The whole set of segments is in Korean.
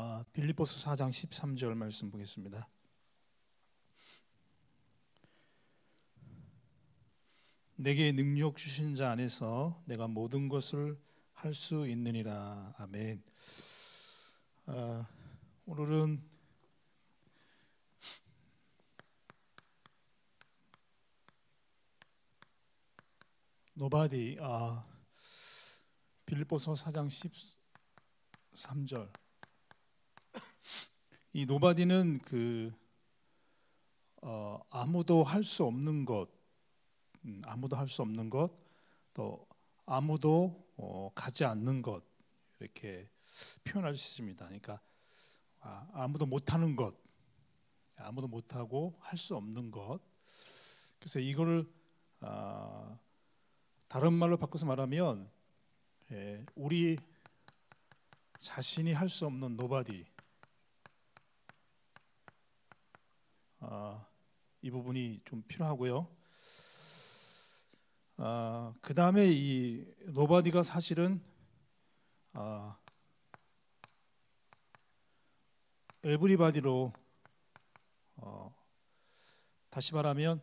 어, 아, 빌립보스 4장 13절 말씀 보겠습니다. 내게 능력 주신 자 안에서 내가 모든 것을 할 수 있느니라. 아멘. 어, 오늘은 노바디 아 빌립보서 4장 13절 이 노바디는 그 어, 아무도 할 수 없는 것, 음, 아무도 할 수 없는 것, 또 아무도 어, 가지 않는 것 이렇게 표현할 수 있습니다. 그러니까 아, 무도 못하는 것, 아무도 못하고 할 수 없는 것. 그래서 이거를 아, 다른 말로 바꿔서 말하면 예, 우리 자신이 할 수 없는 노바디 어, 이 부분이 좀 필요하고요. 어, 그 다음에 이 노바디가 사실은 어, 에브리바디로 어, 다시 말하면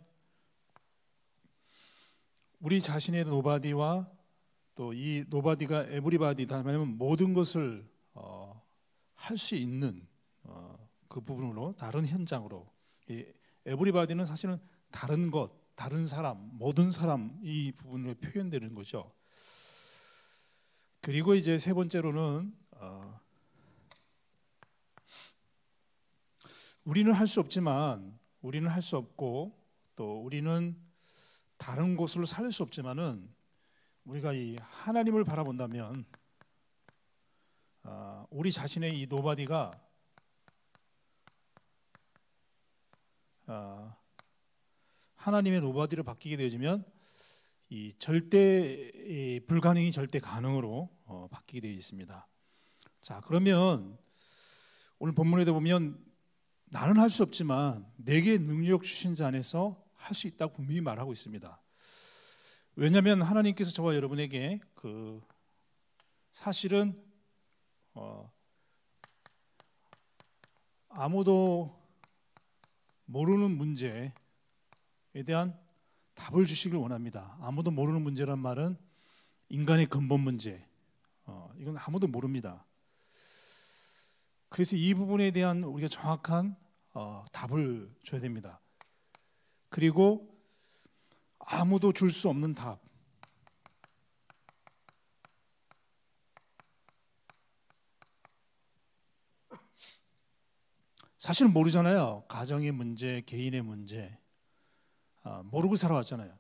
우리 자신의 노바디와 또 이 노바디가 에브리바디 다면 모든 것을 어, 할수 있는 어, 그 부분으로 다른 현장으로 예, 에브리바디는 사실은 다른 것, 다른 사람, 모든 사람 이 부분으로 표현되는 거죠. 그리고 이제 세 번째로는 어, 우리는 할 수 없지만 우리는 할 수 없고 또 우리는 다른 곳으로 살수 없지만은 우리가 이 하나님을 바라본다면 어, 우리 자신의 이 노바디가 아, 하나님의 노바디로 바뀌게 되어지면 이 절대 불가능이 절대 가능으로 어, 바뀌게 되어 있습니다. 자 그러면 오늘 본문에도 보면 나는 할 수 없지만 내게 능력 주신 자 안에서 할 수 있다고 분명히 말하고 있습니다. 왜냐하면 하나님께서 저와 여러분에게 그 사실은 어, 아무도 모르는 문제에 대한 답을 주시길 원합니다. 아무도 모르는 문제란 말은 인간의 근본 문제. 어, 이건 아무도 모릅니다. 그래서 이 부분에 대한 우리가 정확한 어, 답을 줘야 됩니다. 그리고 아무도 줄 수 없는 답. 사실 모르잖아요. 가정의 문제, 개인의 문제. 아, 모르고 살아왔잖아요.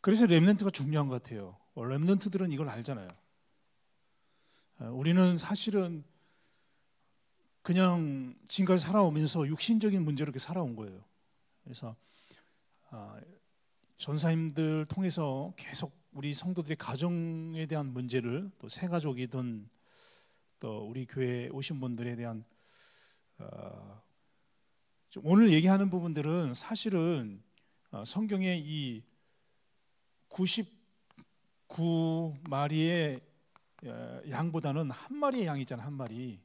그래서 렘넌트가 중요한 것 같아요. 어, 렘넌트들은 이걸 알잖아요. 아, 우리는 사실은 그냥 지금까지 살아오면서 육신적인 문제로 이렇게 살아온 거예요. 그래서 아, 전사님들 통해서 계속 우리 성도들의 가정에 대한 문제를 또 새 가족이든 또 우리 교회에 오신 분들에 대한 어, 오늘 얘기하는 부분들은 사실은 어, 성경의 이 99마리의 어, 양보다는 한 마리의 양이잖아 한 마리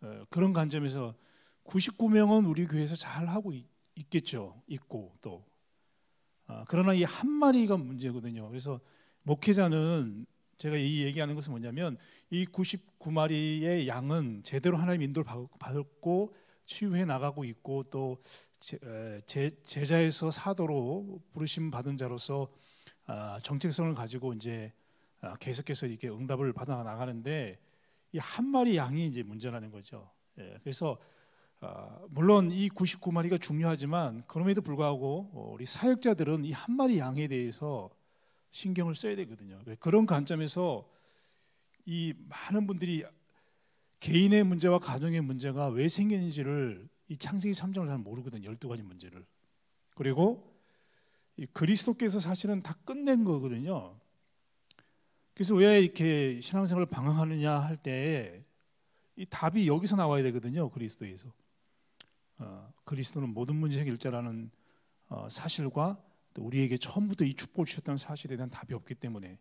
어, 그런 관점에서 99명은 우리 교회에서 잘 하고 있겠죠 있고 또 그러나 이 한 마리가 문제거든요 그래서 목회자는 제가 이 얘기하는 것은 뭐냐면 이 99마리의 양은 제대로 하나님 인도를 받고 치유해 나가고 있고 또 제, 제자에서 사도로 부르심 받은 자로서 아, 정체성을 가지고 이제 아, 계속해서 이렇게 응답을 받아 나가는데 이 한 마리 양이 이제 문제라는 거죠. 예, 그래서 아, 물론 이 99마리가 중요하지만 그럼에도 불구하고 어, 우리 사역자들은 이 한 마리 양에 대해서 신경을 써야 되거든요. 그런 관점에서 이 많은 분들이 개인의 문제와 가정의 문제가 왜 생겼는지를 이 창세기 3장을 잘 모르거든요. 12가지 문제를. 그리고 그리스도께서 사실은 다 끝낸 거거든요. 그래서 왜 이렇게 신앙생활을 방황하느냐 할 때에 이 답이 여기서 나와야 되거든요. 그리스도에서. 어, 그리스도는 모든 문제 해결자라는 어, 사실과 우리에게 처음부터 이 축복을 주셨다는 사실에 대한 답이 없기 때문에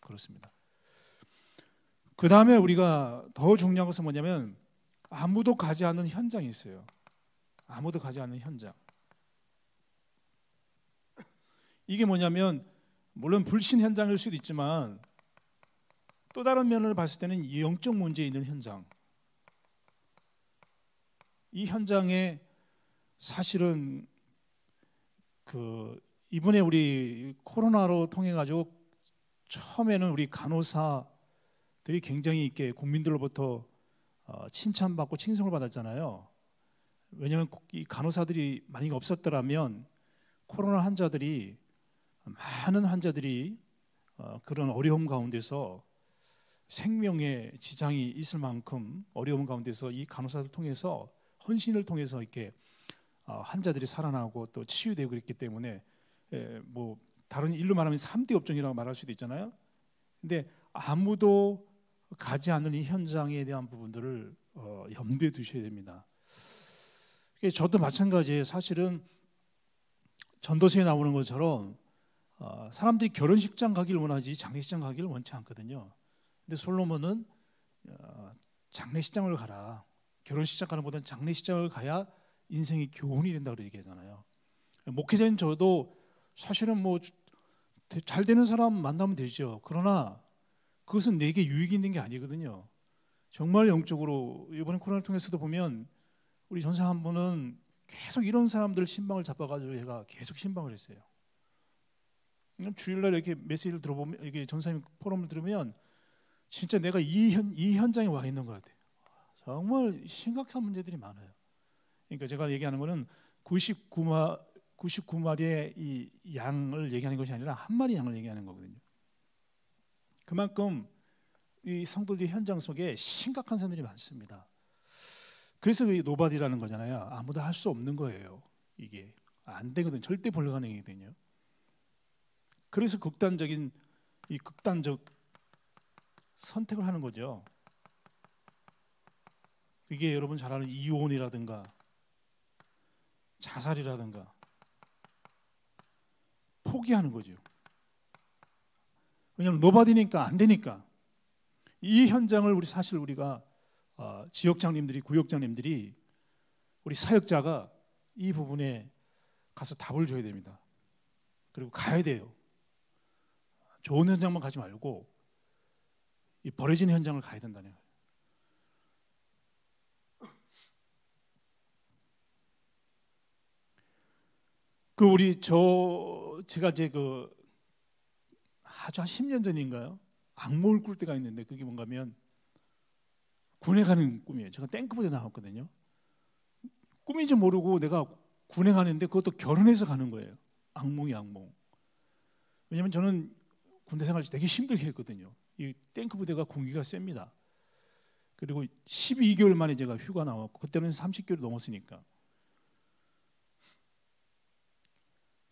그렇습니다. 그 다음에 우리가 더 중요한 것은 뭐냐면 아무도 가지 않는 현장이 있어요. 아무도 가지 않는 현장. 이게 뭐냐면 물론 불신 현장일 수도 있지만 또 다른 면을 봤을 때는 영적 문제 있는 현장. 이 현장에 사실은 그 이번에 우리 코로나로 통해 가지고 처음에는 우리 간호사들이 굉장히 이렇게 국민들로부터 어, 칭찬받고 칭송을 받았잖아요. 왜냐하면 이 간호사들이 만약 없었더라면 코로나 환자들이 많은 환자들이 어, 그런 어려움 가운데서 생명의 지장이 있을 만큼 어려움 가운데서 이 간호사를 통해서 헌신을 통해서 이렇게 어, 환자들이 살아나고 또 치유되고 그랬기 때문에 예, 뭐 다른 일로 말하면 3대 업종이라고 말할 수도 있잖아요. 근데 아무도 가지 않는 이 현장에 대한 부분들을 어, 염두에 두셔야 됩니다. 저도 마찬가지예요. 사실은 전도서에 나오는 것처럼 어, 사람들이 결혼식장 가기를 원하지 장례식장 가기를 원치 않거든요. 근데 솔로몬은 어, 장례식장을 가라. 결혼식장 가는 보다는 장례식장을 가야 인생의 교훈이 된다고 얘기하잖아요. 목회자인 저도 사실은 뭐 잘 되는 사람 만나면 되죠. 그러나 그것은 내게 유익이 있는 게 아니거든요. 정말 영적으로 이번에 코로나 통해서도 보면 우리 전사 한 분은 계속 이런 사람들 신방을 잡아가지고 얘가 계속 신방을 했어요. 주일날 이렇게 메시지를 들어보면 이게 전사님 포럼을 들으면 진짜 내가 이, 현, 이 현장에 와 있는 것 같아요. 정말 심각한 문제들이 많아요. 그러니까 제가 얘기하는 거는 9 9만 99마리의 이 양을 얘기하는 것이 아니라 한 마리 양을 얘기하는 거거든요. 그만큼 이 성도들이 현장 속에 심각한 사람들이 많습니다. 그래서 이 노바디라는 거잖아요. 아무도 할 수 없는 거예요. 이게 안 되거든. 절대 불가능이거든요. 그래서 극단적인 이 극단적 선택을 하는 거죠. 그게 여러분 잘 아는 이혼이라든가 자살이라든가 포기하는 거죠. 왜냐하면 노바디니까 안 되니까 이 현장을 우리 사실 우리가 어, 지역장님들이 구역장님들이 우리 사역자가 이 부분에 가서 답을 줘야 됩니다. 그리고 가야 돼요. 좋은 현장만 가지 말고 이 버려진 현장을 가야 된다는 요그 우리 저 제가 이제 그 아주 한 10년 전인가요? 악몽을 꿀 때가 있는데 그게 뭔가면 군에 가는 꿈이에요. 제가 탱크부대 나왔거든요. 꿈인지 모르고 내가 군에 가는데 그것도 결혼해서 가는 거예요. 악몽이 악몽. 왜냐면 저는 군대 생활 되게 힘들게 했거든요. 이 탱크 부대가 공기가 셉니다. 그리고 12개월 만에 제가 휴가 나왔고 그때는 30개월 넘었으니까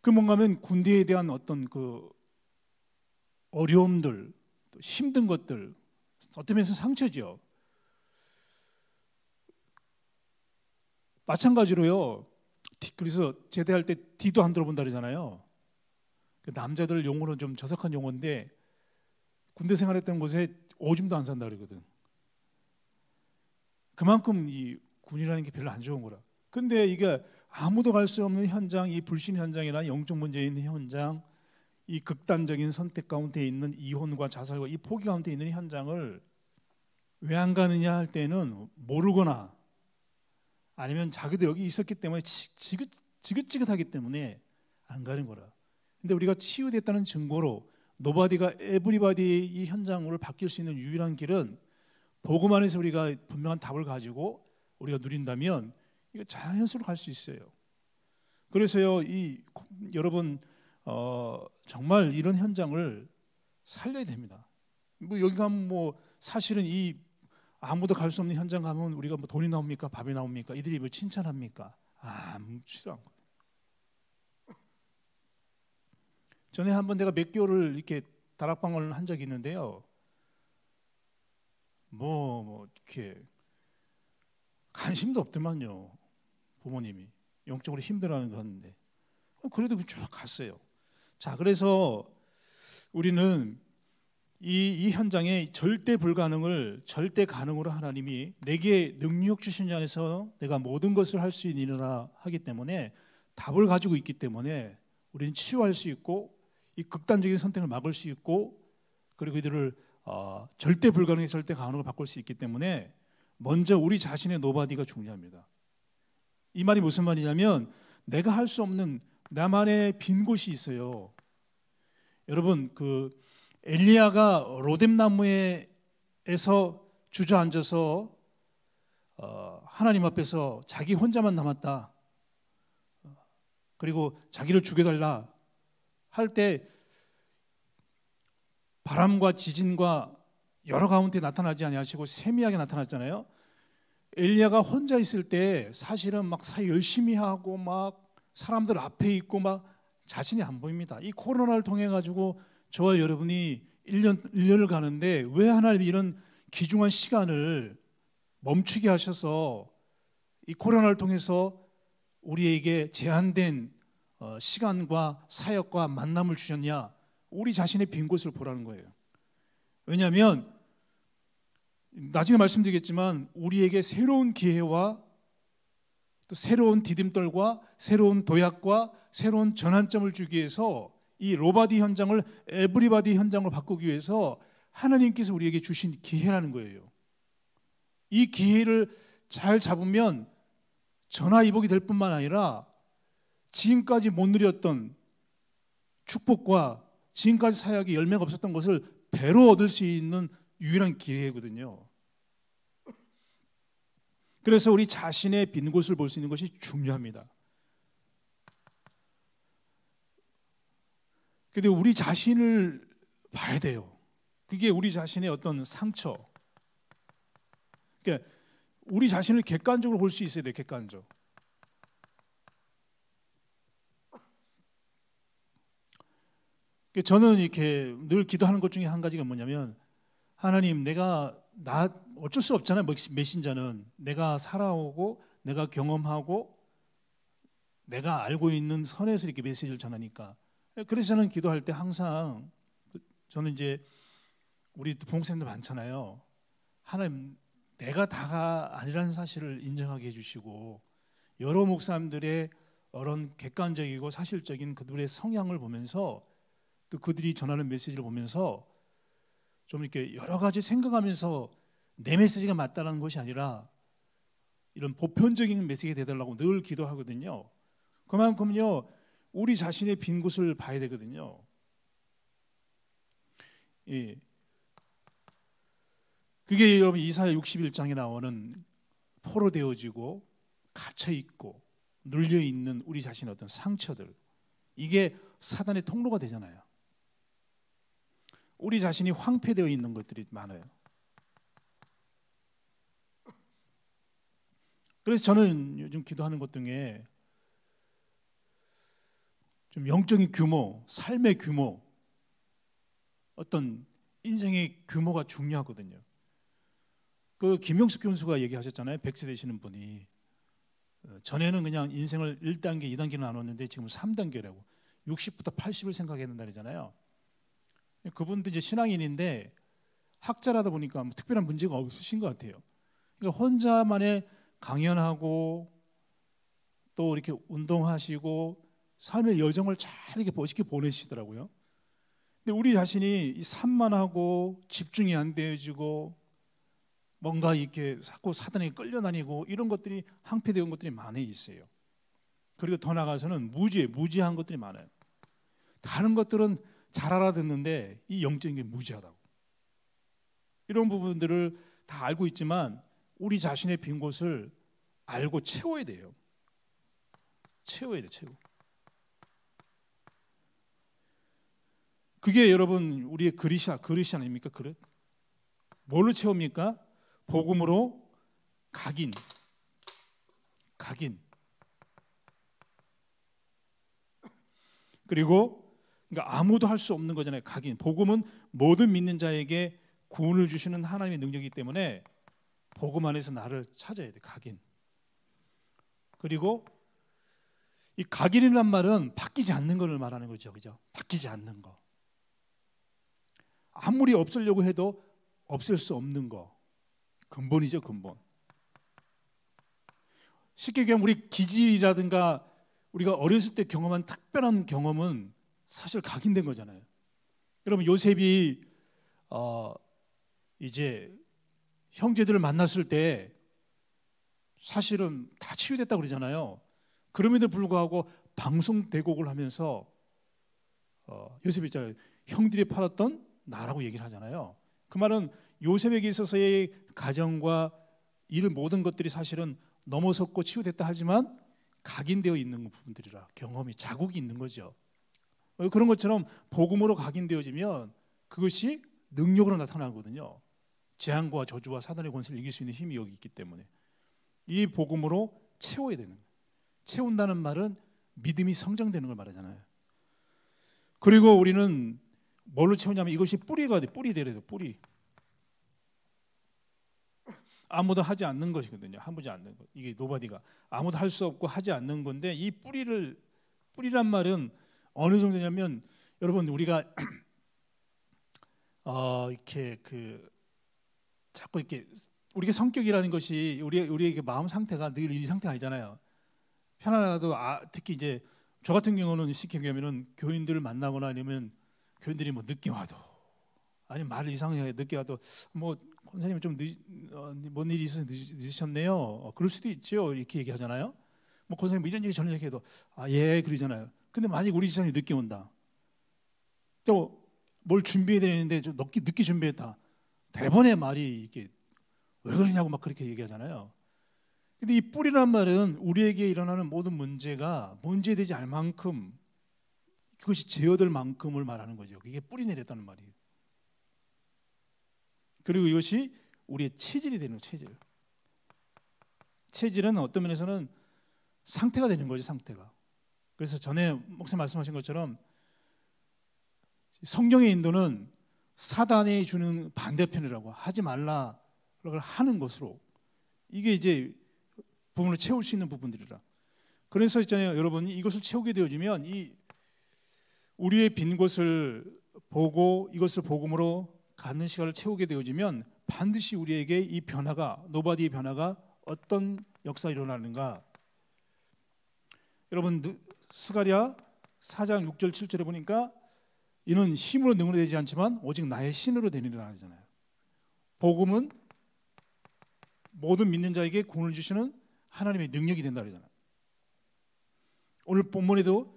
그 뭔가면 군대에 대한 어떤 그 어려움들, 또 힘든 것들, 어떤 면에서 상처죠. 마찬가지로요. 그래서 제대할 때뒤도안 들어본다 그러잖아요. 그 남자들 용어는 좀 저속한 용어인데 군대 생활했던 곳에 오줌도 안 산다 그러거든. 그만큼 이 군이라는 게 별로 안 좋은 거라. 근데 이게 아무도 갈 수 없는 현장, 이 불신 현장이나 영적 문제 있는 현장, 이 극단적인 선택 가운데 있는 이혼과 자살과 이 포기 가운데 있는 현장을 왜 안 가느냐 할 때는 모르거나 아니면 자기도 여기 있었기 때문에 지긋, 지긋지긋하기 때문에 안 가는 거라. 근데 우리가 치유됐다는 증거로 노바디가 에브리바디이 현장으로 바뀔 수 있는 유일한 길은 보고만 해서 우리가 분명한 답을 가지고 우리가 누린다면 이거 자연스러워 갈 수 있어요. 그래서요, 이 여러분 어, 정말 이런 현장을 살려야 됩니다. 뭐 여기 가면 뭐 사실은 이 아무도 갈 수 없는 현장 가면 우리가 뭐 돈이 나옵니까, 밥이 나옵니까, 이들이 뭐 칭찬합니까? 아무지도 않고. 전에 한번 내가 몇 개월을 이렇게 다락방을 한 적이 있는데요. 뭐, 뭐 이렇게 관심도 없더만요. 부모님이 영적으로 힘들어하는 거같는데 그래도 쭉 갔어요. 자 그래서 우리는 이, 이 현장의 절대 불가능을 절대 가능으로 하나님이 내게 능력 주신 안에서 내가 모든 것을 할 수있느라 하기 때문에 답을 가지고 있기 때문에 우리는 치유할 수 있고 이 극단적인 선택을 막을 수 있고 그리고 이들을 어, 절대 불가능의 절대 가능으로 바꿀 수 있기 때문에 먼저 우리 자신의 노바디가 중요합니다. 이 말이 무슨 말이냐면 내가 할 수 없는 나만의 빈 곳이 있어요. 여러분 그 엘리야가 로뎀 나무에서 주저앉아서 어, 하나님 앞에서 자기 혼자만 남았다. 그리고 자기를 죽여달라 할 때 바람과 지진과 여러 가운데 나타나지 아니하시고 세미하게 나타났잖아요. 엘리야가 혼자 있을 때 사실은 막 사회 열심히 하고 막 사람들 앞에 있고 막 자신이 안 보입니다. 이 코로나를 통해 가지고 저와 여러분이 1년 1년을 가는데 왜 하나님이 런 귀중한 시간을 멈추게 하셔서 이 코로나를 통해서 우리에게 제한된 어, 시간과 사역과 만남을 주셨냐? 우리 자신의 빈 곳을 보라는 거예요. 왜냐하면 나중에 말씀드리겠지만 우리에게 새로운 기회와 또 새로운 디딤돌과 새로운 도약과 새로운 전환점을 주기 위해서 이 로바디 현장을 에브리바디 현장으로 바꾸기 위해서 하나님께서 우리에게 주신 기회라는 거예요. 이 기회를 잘 잡으면 전화위복이 될 뿐만 아니라 지금까지 못 누렸던 축복과 지금까지 사역의 열매가 없었던 것을 배로 얻을 수 있는 유일한 기회거든요. 그래서 우리 자신의 빈 곳을 볼 수 있는 것이 중요합니다. 근데 우리 자신을 봐야 돼요. 그게 우리 자신의 어떤 상처. 그러니까 우리 자신을 객관적으로 볼 수 있어야 돼, 객관적. 그러니까 저는 이렇게 늘 기도하는 것 중에 한 가지가 뭐냐면 하나님 내가 나 어쩔 수 없잖아요. 메신저는 내가 살아오고 내가 경험하고 내가 알고 있는 선에서 이렇게 메시지를 전하니까. 예, 그래서 저는 기도할 때 항상 그 저는 이제 우리 부모님들 많잖아요. 하나님 내가 다가 아니라는 사실을 인정하게 해주시고 여러 목사님들의 어런 객관적이고 사실적인 그들의 성향을 보면서 또 그들이 전하는 메시지를 보면서 좀 이렇게 여러 가지 생각하면서 내 메시지가 맞다라는 것이 아니라 이런 보편적인 메시지가 되달라고 늘 기도하거든요. 그만큼요 우리 자신의 빈 곳을 봐야 되거든요. 예. 그게 여러분 이사야 61장에 나오는 포로 되어지고 갇혀 있고 눌려 있는 우리 자신의 어떤 상처들 이게 사단의 통로가 되잖아요. 우리 자신이 황폐되어 있는 것들이 많아요. 그래서 저는 요즘 기도하는 것 중에 좀 영적인 규모, 삶의 규모, 어떤 인생의 규모가 중요하거든요. 그 김용숙 교수가 얘기하셨잖아요. 백세 되시는 분이 어, 전에는 그냥 인생을 1단계, 2단계로 나눴는데 지금 3단계라고 60부터 80을 생각해야 된다잖아요. 그분도 이제 신앙인인데 학자라다 보니까 뭐 특별한 문제가 없으신 것 같아요. 그러니까 혼자만의 강연하고 또 이렇게 운동하시고 삶의 여정을 잘 이렇게 멋있게 보내시더라고요. 근데 우리 자신이 산만 하고 집중이 안 되어지고 뭔가 이렇게 자꾸 사단에 끌려다니고 이런 것들이 항폐되는 것들이 많이 있어요. 그리고 더 나가서는 무지 무지한 것들이 많아요. 다른 것들은 잘 알아듣는데 이 영적인 게 무지하다고. 이런 부분들을 다 알고 있지만 우리 자신의 빈 곳을 알고 채워야 돼요. 채워야 돼, 채워. 그게 여러분 우리의 그리시그리시 아닙니까? 그릇. 뭘로 채웁니까? 복음으로 각인. 각인. 그리고 그러니까 아무도 할 수 없는 거잖아요. 각인. 복음은 모든 믿는 자에게 구원을 주시는 하나님의 능력이기 때문에 복음 안에서 나를 찾아야 돼. 각인. 그리고 이 각일이란 말은 바뀌지 않는 것을 말하는 거죠. 그죠? 바뀌지 않는 거. 아무리 없으려고 해도 없앨 수 없는 거. 근본이죠, 근본. 쉽게 얘기하면 우리 기질이라든가 우리가 어렸을 때 경험한 특별한 경험은 사실 각인된 거잖아요. 여러분 요셉이 어 이제 형제들을 만났을 때 사실은 다 치유됐다 그러잖아요. 그럼에도 불구하고 방송 대곡을 하면서 어, 요셉이 있잖아요. 형들이 팔았던 나라고 얘기를 하잖아요. 그 말은 요셉에게 있어서의 가정과 이런 모든 것들이 사실은 넘어섰고 치유됐다 하지만 각인되어 있는 부분들이라 경험이 자국이 있는 거죠. 어, 그런 것처럼 복음으로 각인되어지면 그것이 능력으로 나타나거든요. 재앙과 저주와 사단의 권세를 이길 수 있는 힘이 여기 있기 때문에 이 복음으로 채워야 되는 거예요. 채운다는 말은 믿음이 성장되는 걸 말하잖아요. 그리고 우리는 뭘로 채우냐면 이것이 뿌리가 돼. 뿌리 되래요. 뿌리. 아무도 하지 않는 것이거든요. 아무지 않는 것. 이게 노바디가 아무도 할 수 없고 하지 않는 건데 이 뿌리를 뿌리란 말은 어느 정도냐면 여러분 우리가 어, 이렇게 그 자꾸 이렇게 우리의 성격이라는 것이 우리 우리의 마음 상태가 늘 이 상태 아니잖아요. 편안하도 아, 특히 이제 저 같은 경우는 쉽게 얘기하면 교인들을 만나거나 아니면 교인들이 뭐 늦게 와도 아니 면 말을 이상하게 늦게 와도 뭐 권사님 좀뭔 늦 어, 일이 있어서 늦, 으셨네요 어, 그럴 수도 있죠. 이렇게 얘기하잖아요. 뭐 권사님 그 뭐 이런 얘기 저런 얘기해도 아 예 그러잖아요. 근데 만약 우리 시장이 늦게 온다. 또 뭘 준비해야 되는데 좀 늦게, 늦게 준비했다. 대번의 말이 이게 렇왜 그러냐고 막 그렇게 얘기하잖아요. 근데 이 뿌리란 말은 우리에게 일어나는 모든 문제가 문제되지 않을 만큼 그것이 제어될 만큼을 말하는 거죠. 이게 뿌리 내렸다는 말이에요. 그리고 이것이 우리의 체질이 되는 체질. 체질은 어떤 면에서는 상태가 되는 거죠, 상태가. 그래서 전에 목사 님 말씀하신 것처럼 성경의 인도는 사단이 주는 반대편이라고 하지 말라 허락을 하는 것으로 이게 이제 부분을 채울 수 있는 부분들이라. 그래서 있잖아요, 여러분 이것을 채우게 되어지면 이 우리의 빈 곳을 보고 이것을 복음으로 갖는 시간을 채우게 되어지면 반드시 우리에게 이 변화가 노바디의 변화가 어떤 역사 일어나는가? 여러분 스가랴 4장 6절 7절에 보니까 이는 힘으로 능으로 되지 않지만 오직 나의 신으로 되니라 하잖아요. 복음은 모든 믿는 자에게 공을 주시는 하나님의 능력이 된다 그러잖아. 오늘 본문에도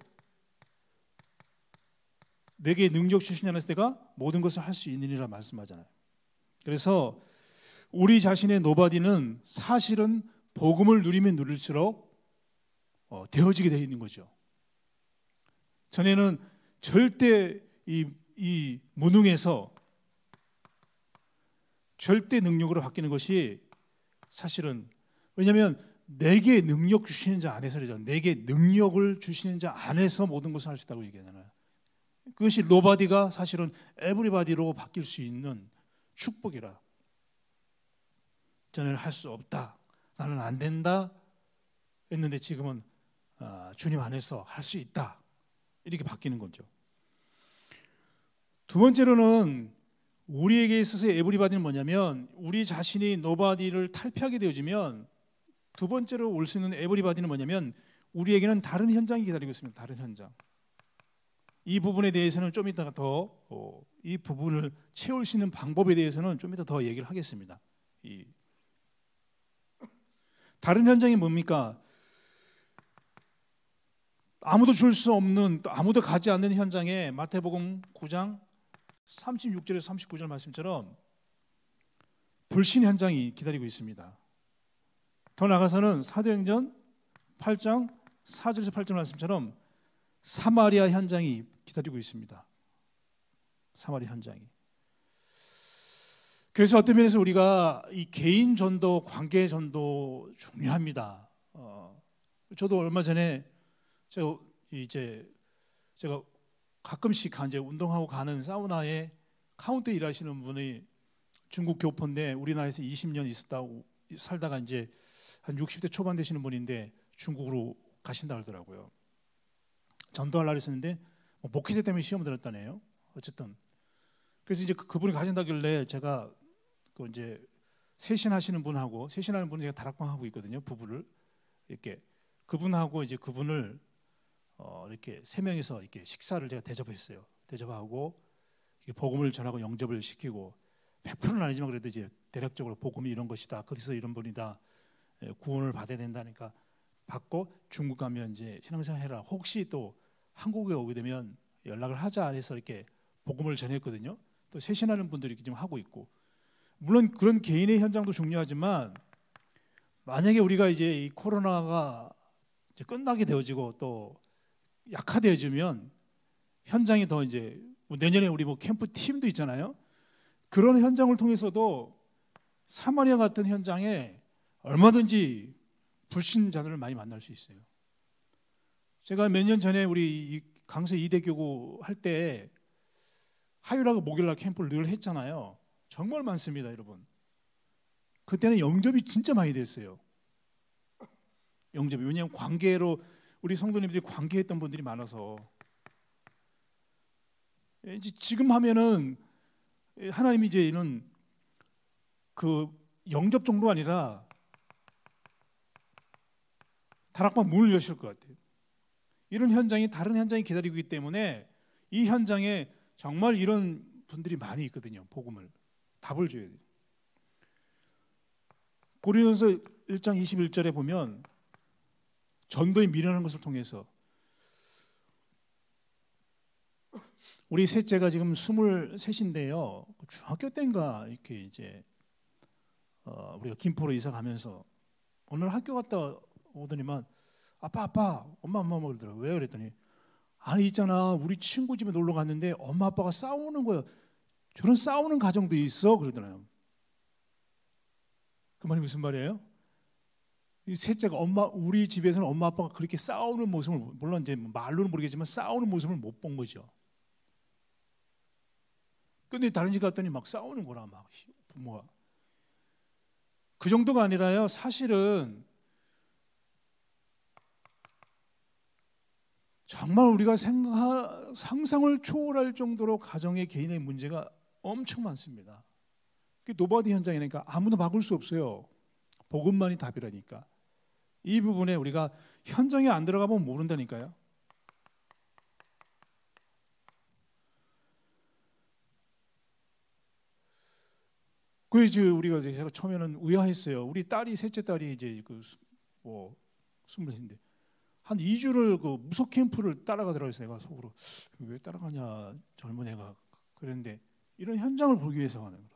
내게 능력 주시냐는 때가 모든 것을 할 수 있느니라 말씀하잖아요. 그래서 우리 자신의 노바디는 사실은 복음을 누리면 누릴수록 어, 되어지게 되어 있는 거죠. 전에는 절대 이, 이 무능에서 절대 능력으로 바뀌는 것이 사실은 왜냐하면 내게 능력 주시는 자 안에서 그죠 내게 능력을 주시는 자 안에서 모든 것을 할 수 있다고 얘기하잖아요. 그것이 노바디가 사실은 에브리바디로 바뀔 수 있는 축복이라. 전에는 할 수 없다. 나는 안 된다. 했는데 지금은 아, 주님 안에서 할 수 있다. 이렇게 바뀌는 거죠. 두 번째로는 우리에게 있어서 에브리바디는 뭐냐면 우리 자신이 노바디를 탈피하게 되어지면 두 번째로 올 수 있는 에브리바디는 뭐냐면 우리에게는 다른 현장이 기다리고 있습니다. 다른 현장. 이 부분에 대해서는 좀 이따가 더이 어, 부분을 채울 수 있는 방법에 대해서는 좀 이따 더 얘기를 하겠습니다. 이 다른 현장이 뭡니까? 아무도 줄 수 없는 아무도 가지 않는 현장에 마태복음 9장 36절에서 39절 말씀처럼 불신 현장이 기다리고 있습니다. 더 나가서는 사도행전 8장 4절에서 8절 말씀처럼 사마리아 현장이 기다리고 있습니다. 사마리아 현장이. 그래서 어떤 면에서 우리가 이 개인 전도, 관계 전도 중요합니다. 어, 저도 얼마 전에 제가 이제 제가 가끔씩 이제 운동하고 가는 사우나에 카운터 일하시는 분이 중국 교포인데 우리나라에서 20년 있었다고 살다가 이제 한 60대 초반 되시는 분인데 중국으로 가신다 그러더라고요. 전도할라 있었는데뭐 목회자 때문에 시험 들었다네요. 어쨌든 그래서 이제 그, 그분이 가신다길래 제가 그 이제 세신하시는 분하고 세신하는 분이 제가 다락방 하고 있거든요. 부부를 이렇게 그분하고 이제 그분을 어, 이렇게 세 명이서 이렇게 식사를 제가 대접했어요. 대접하고 복음을 전하고 영접을 시키고 100%는 아니지만 그래도 이제 대략적으로 복음이 이런 것이다. 그래서 이런 분이다. 예, 구원을 받아야 된다니까 받고 중국 가면 이제 신앙생활 해라. 혹시 또 한국에 오게 되면 연락을 하자 해서 이렇게 복음을 전했거든요. 또 세신하는 분들이 지금 하고 있고 물론 그런 개인의 현장도 중요하지만 만약에 우리가 이제 이 코로나가 이제 끝나게 되어지고 또 약화되어지면 현장이 더 이제 뭐 내년에 우리 뭐 캠프 팀도 있잖아요. 그런 현장을 통해서도 사마리아 같은 현장에 얼마든지 불신자들을 많이 만날 수 있어요. 제가 몇 년 전에 우리 강서 이대교구 할 때 하유라고 목요일날 캠프를 늘 했잖아요. 정말 많습니다, 여러분. 그때는 영접이 진짜 많이 됐어요. 영접이 왜냐하면 관계로 우리 성도님들이 관계했던 분들이 많아서 이제 지금 하면은 하나님이 이제는 그 영접 정도 아니라 다락방 문을 여실 것 같아요. 이런 현장이 다른 현장이 기다리고 있기 때문에 이 현장에 정말 이런 분들이 많이 있거든요. 복음을 답을 줘야 돼요. 고린도서 1장 21절에 보면 전도의 미련한 것을 통해서 우리 셋째가 지금 23인데요. 그 중학교 때인가 이렇게 이제 어, 우리가 김포로 이사 가면서 오늘 학교 갔다 오더니만 아빠 아빠 엄마 엄마 그러더라고왜 그랬더니 아니 있잖아 우리 친구 집에 놀러 갔는데 엄마 아빠가 싸우는 거야 저런 싸우는 가정도 있어 그러더라고요 그 말이 무슨 말이에요? 셋째가 엄마 우리 집에서는 엄마 아빠가 그렇게 싸우는 모습을 물론 이제 말로는 모르겠지만 싸우는 모습을 못 본 거죠. 근데 다른 집 갔더니 막 싸우는 거라 막 부모가 그 정도가 아니라요. 사실은 정말 우리가 생각, 상상을 초월할 정도로 가정의 개인의 문제가 엄청 많습니다. 그 노바디 현장이니까 아무도 막을 수 없어요. 복음만이 답이라니까. 이 부분에 우리가 현장에 안 들어가면 모른다니까요. 그래서 우리가 제가 처음에는 의아했어요. 우리 딸이 셋째 딸이 이제 그뭐 스물인데 한 2주를 그 무속 캠프를 따라가더라고요. 내가 속으로 왜 따라가냐 젊은 애가 그랬는데 이런 현장을 보기 위해서 가는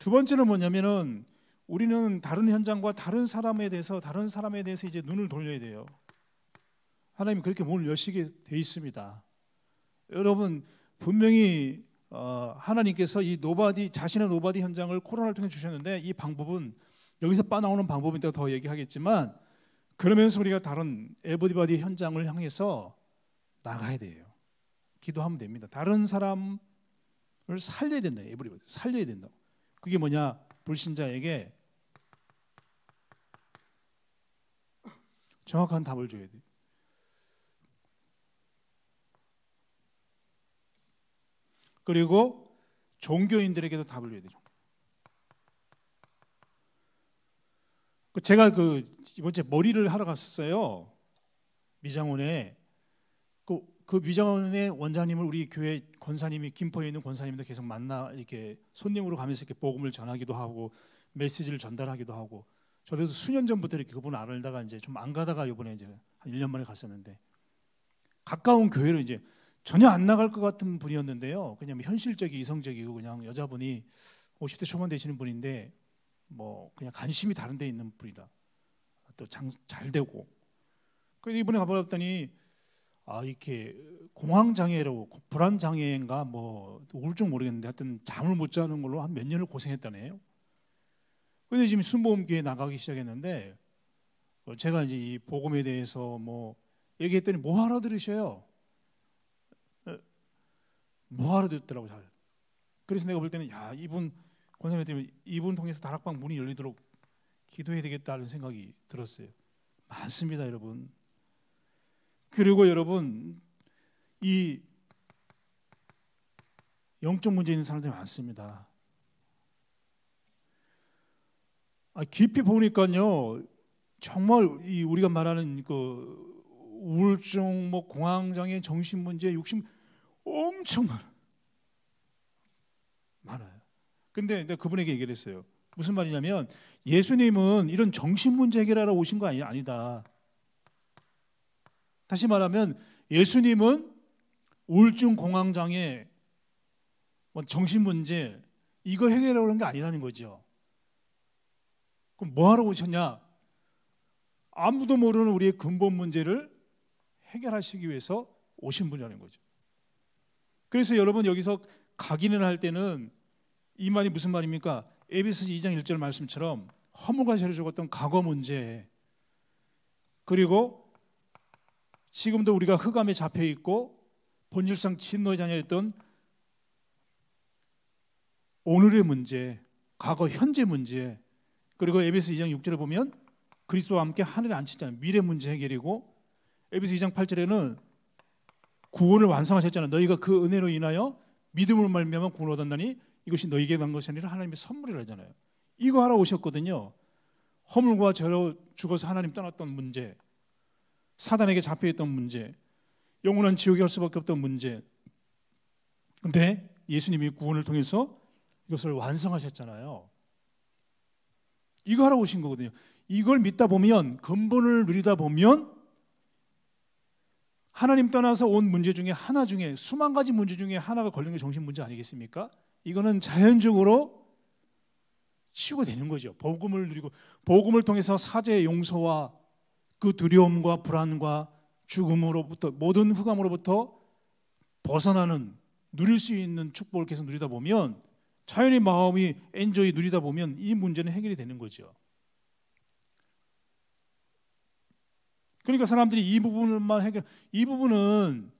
두 번째는 뭐냐면은 우리는 다른 현장과 다른 사람에 대해서 다른 사람에 대해서 이제 눈을 돌려야 돼요. 하나님 그렇게 문을 여시게 돼 있습니다. 여러분 분명히 어, 하나님께서 이 노바디 자신의 노바디 현장을 코로나를 통해 주셨는데 이 방법은 여기서 빠나오는 방법에 따더 얘기하겠지만 그러면서 우리가 다른 에버디바디 현장을 향해서 나가야 돼요. 기도하면 됩니다. 다른 사람을 살려야 된다. 에버디바디 살려야 된다. 그게 뭐냐? 불신자에게 정확한 답을 줘야 돼요. 그리고 종교인들에게도 답을 줘야 되죠. 그 제가 그 이번 주에 머리를 하러 갔었어요. 미장원에 그 미정원의 원장님을 우리 교회 권사님이 김포에 있는 권사님도 계속 만나 이렇게 손님으로 가면서 이렇게 복음을 전하기도 하고 메시지를 전달하기도 하고 저래서 수년 전부터 이렇게 그분 알다가 이제 좀 안 가다가 이번에 이제 한 1년 만에 갔었는데 가까운 교회로 이제 전혀 안 나갈 것 같은 분이었는데요. 그냥 뭐 현실적이 이성적이고 그냥 여자분이 50대 초반 되시는 분인데 뭐 그냥 관심이 다른 데 있는 분이라 또 잘 되고 그 이번에 가봤더니 보아 이렇게 공황 장애로 불안 장애인가 뭐 우울증 모르겠는데 하여튼 잠을 못 자는 걸로 한 몇 년을 고생했다네요. 근데 지금 순보험교회 나가기 시작했는데 어, 제가 이제 이 복음에 대해서 뭐 얘기했더니 뭐 알아들으셔요? 어, 뭐 알아듣더라고 잘. 그래서 내가 볼 때는 야 이분 권사님 때문에 이분 통해서 다락방 문이 열리도록 기도해야 되겠다는 생각이 들었어요. 맞습니다, 여러분. 그리고 여러분 이 영적 문제 있는 사람들이 많습니다. 아, 깊이 보니까요, 정말 이 우리가 말하는 그 우울증, 뭐 공황장애, 정신 문제, 욕심 엄청 많아. 요 근데 내가 그분에게 얘기를 했어요. 무슨 말이냐면 예수님은 이런 정신 문제 해결하러 오신 거 아니다. 다시 말하면 예수님은 우울증 공황장애 뭐 정신 문제 이거 해결하려는 게 아니라는 거죠. 그럼 뭐 하러 오셨냐? 아무도 모르는 우리의 근본 문제를 해결하시기 위해서 오신 분이라는 거죠. 그래서 여러분 여기서 각인을 할 때는 이 말이 무슨 말입니까? 에베소 2장 1절 말씀처럼 허물과 죄를 죽었던 과거 문제 그리고 지금도 우리가 흑암에 잡혀 있고 본질상 진노의 자녀였던 오늘의 문제, 과거 현재 문제 그리고 에베소 2장 6절에 보면 그리스도와 함께 하늘에 앉히잖아요. 미래 문제 해결이고 에베소 2장 8절에는 구원을 완성하셨잖아요. 너희가 그 은혜로 인하여 믿음으로 말미암아 구원을 얻었나니 이것이 너희에게 난 것이 아니라 하나님의 선물이라 하 잖아요 이거 하러 오셨거든요. 허물과 죄로 죽어서 하나님 떠났던 문제 사단에게 잡혀있던 문제, 영원한 지옥에 갈 수밖에 없던 문제. 근데 예수님이 구원을 통해서 이것을 완성하셨잖아요. 이거 하러 오신 거거든요. 이걸 믿다 보면 근본을 누리다 보면 하나님 떠나서 온 문제 중에 하나 중에 수만 가지 문제 중에 하나가 걸린 게 정신 문제 아니겠습니까? 이거는 자연적으로 치유가 되는 거죠. 복음을 누리고 복음을 통해서 사제의 용서와 그 두려움과 불안과 죽음으로부터 모든 흑암으로부터 벗어나는 누릴 수 있는 축복을 계속 누리다 보면 자연의 마음이 엔조이 누리다 보면 이 문제는 해결이 되는 거죠. 그러니까 사람들이 이 부분만 해결 이 부분은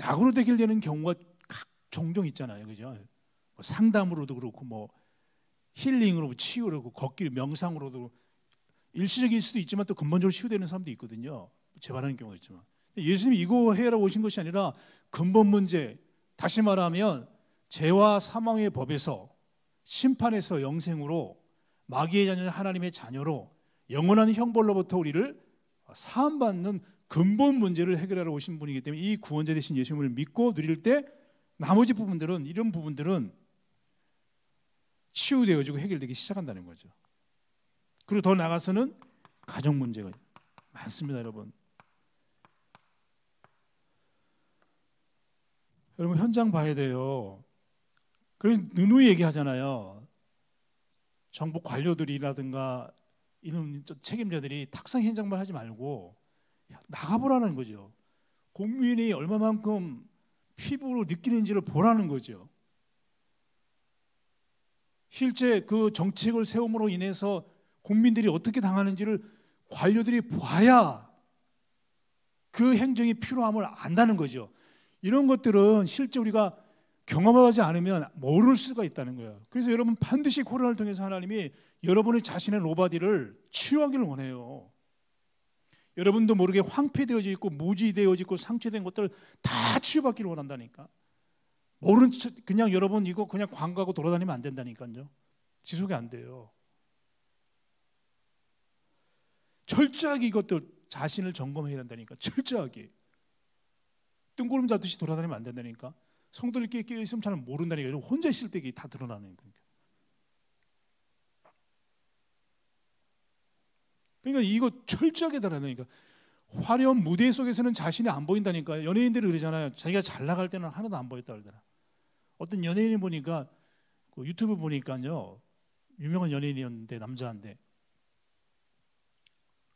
약으로 해결되는 경우가 종종 있잖아요. 그죠? 뭐 상담으로도 그렇고 뭐 힐링으로 치유로 걷기로 명상으로도 그렇고 일시적일 수도 있지만 또 근본적으로 치유되는 사람도 있거든요. 재발하는 경우도 있지만 예수님이 이거 해라 오신 것이 아니라 근본 문제 다시 말하면 죄와 사망의 법에서 심판에서 영생으로 마귀의 자녀는 하나님의 자녀로 영원한 형벌로부터 우리를 사함받는 근본 문제를 해결하러 오신 분이기 때문에 이 구원자 되신 예수님을 믿고 누릴 때 나머지 부분들은 이런 부분들은 치유되어지고 해결되기 시작한다는 거죠. 그리고 더 나가서는 가정 문제가 많습니다, 여러분. 여러분 현장 봐야 돼요. 그래서 누누이 얘기하잖아요. 정부 관료들이라든가 이런 책임자들이 탁상 현장만 하지 말고 나가보라는 거죠. 국민이 얼마만큼 피부로 느끼는지를 보라는 거죠. 실제 그 정책을 세움으로 인해서 국민들이 어떻게 당하는지를 관료들이 봐야 그 행정이 필요함을 안다는 거죠. 이런 것들은 실제 우리가 경험하지 않으면 모를 수가 있다는 거예요. 그래서 여러분 반드시 코로나를 통해서 하나님이 여러분의 자신의 로바디를 치유하기를 원해요. 여러분도 모르게 황폐되어져 있고 무지되어져 있고 상처된 것들 다 치유받기를 원한다니까. 모르 그냥 여러분 이거 그냥 광고하고 돌아다니면 안 된다니까요. 지속이 안 돼요. 철저하게 이것들 자신을 점검해야 된다니까 철저하게 뜬구름 잡듯이 돌아다니면 안 된다니까 성도들끼리 끼어 있으면 잘 모른다니까 혼자 있을 때 이게 다 드러나는 거니까 그러니까 이거 철저하게 달아내니까 화려한 무대 속에서는 자신이 안 보인다니까 연예인들이 그러잖아요 자기가 잘 나갈 때는 하나도 안 보였다 그러더라 어떤 연예인이 보니까 그 유튜브 보니까요 유명한 연예인이었는데 남자인데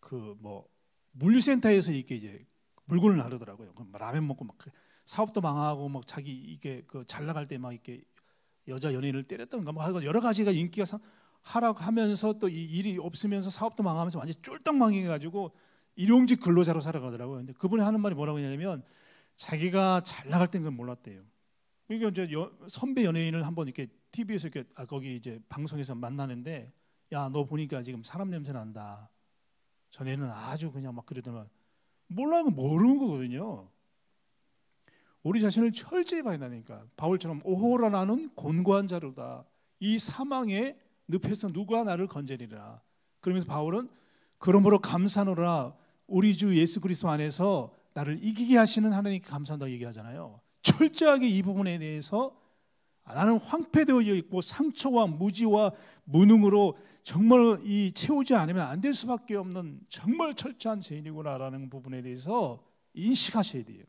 그뭐 물류센터에서 이렇게 이제 물건을 나르더라고요. 그 뭐 라면 먹고 막 그 사업도 망하고 막 자기 이게 그잘 나갈 때 막 이렇게 여자 연예인을 때렸던가 뭐 여러 가지가 인기가 상, 하락하면서 또이 일이 없으면서 사업도 망하면서 완전 쫄딱 망해가지고 일용직 근로자로 살아가더라고요. 근데 그분이 하는 말이 뭐라고 하냐면 자기가 잘 나갈 땐그 몰랐대요. 그러니까 이제 여, 선배 연예인을 한번 이렇게 TV에서 이렇게 아, 거기 이제 방송에서 만나는데 야 너 보니까 지금 사람 냄새 난다. 전에는 아주 그냥 막 그러더만 몰라면 모르는 거거든요. 우리 자신을 철저히 봐야 한니까 바울처럼 오호라 나는 곤고한 자로다. 이 사망의 늪에서 누가 나를 건져리라. 그러면서 바울은 그러므로 감사노라 우리 주 예수 그리스도 안에서 나를 이기게 하시는 하나님께 감사한다고 얘기하잖아요. 철저하게 이 부분에 대해서 아, 나는 황폐되어 있고 상처와 무지와 무능으로 정말 이 채우지 않으면 안 될 수밖에 없는 정말 철저한 죄인이구나라는 부분에 대해서 인식하셔야 돼요.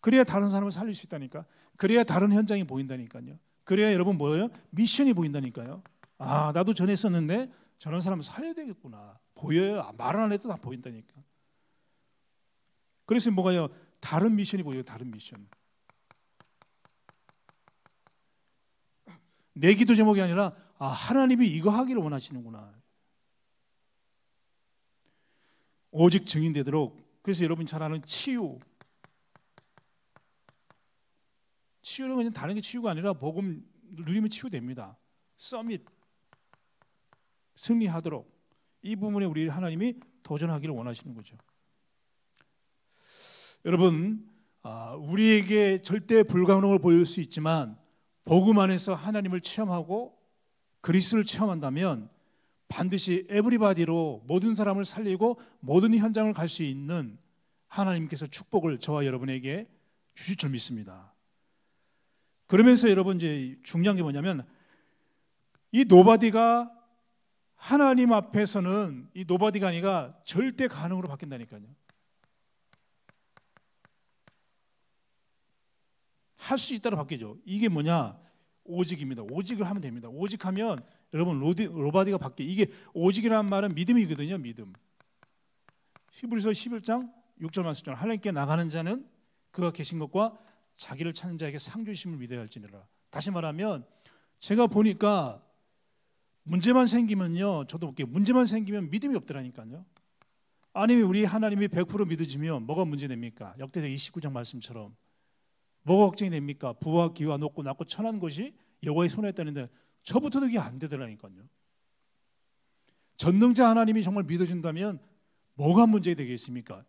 그래야 다른 사람을 살릴 수 있다니까. 그래야 다른 현장이 보인다니까요. 그래야 여러분 뭐예요? 미션이 보인다니까요. 아, 나도 전에 썼는데 저런 사람을 살려야 되겠구나. 보여요. 아, 말을 안 해도 다 보인다니까. 그래서 뭐가요? 다른 미션이 보여요. 다른 미션. 내 기도 제목이 아니라 아 하나님이 이거 하기를 원하시는구나. 오직 증인되도록 그래서 여러분 잘 아는 치유 치유는 그냥 다른 게 치유가 아니라 복음 누리면 치유됩니다. 서밋 승리하도록 이 부분에 우리 하나님이 도전하기를 원하시는 거죠. 여러분 아, 우리에게 절대 불가능을 보일 수 있지만 복음 안에서 하나님을 체험하고 그리스도를 체험한다면 반드시 에브리바디로 모든 사람을 살리고 모든 현장을 갈 수 있는 하나님께서 축복을 저와 여러분에게 주실 줄 믿습니다. 그러면서 여러분 이제 중요한 게 뭐냐면 이 노바디가 하나님 앞에서는 이 노바디가 아니라 절대 가능으로 바뀐다니까요. 할수 있다로 바뀌죠. 이게 뭐냐? 오직입니다. 오직을 하면 됩니다. 오직하면 여러분 로디, 로바디가 바뀌. 이게 오직이라는 말은 믿음이거든요. 믿음. 히브리서 11장 6절 말씀처럼 하나님께 나가는 자는 그가 계신 것과 자기를 찾는 자에게 상 주심을 믿어야 할지니라. 다시 말하면 제가 보니까 문제만 생기면요. 저도 볼게요. 문제만 생기면 믿음이 없더라니까요. 아니 우리 하나님이 100% 믿어지면 뭐가 문제됩니까? 역대적 29장 말씀처럼 뭐가 걱정이 됩니까? 부와 기와 높고 낮고 천한 것이 여호와의 손에 있다는데 저부터도 이게 안 되더라니까요. 전능자 하나님이 정말 믿어준다면 뭐가 문제 되겠습니까?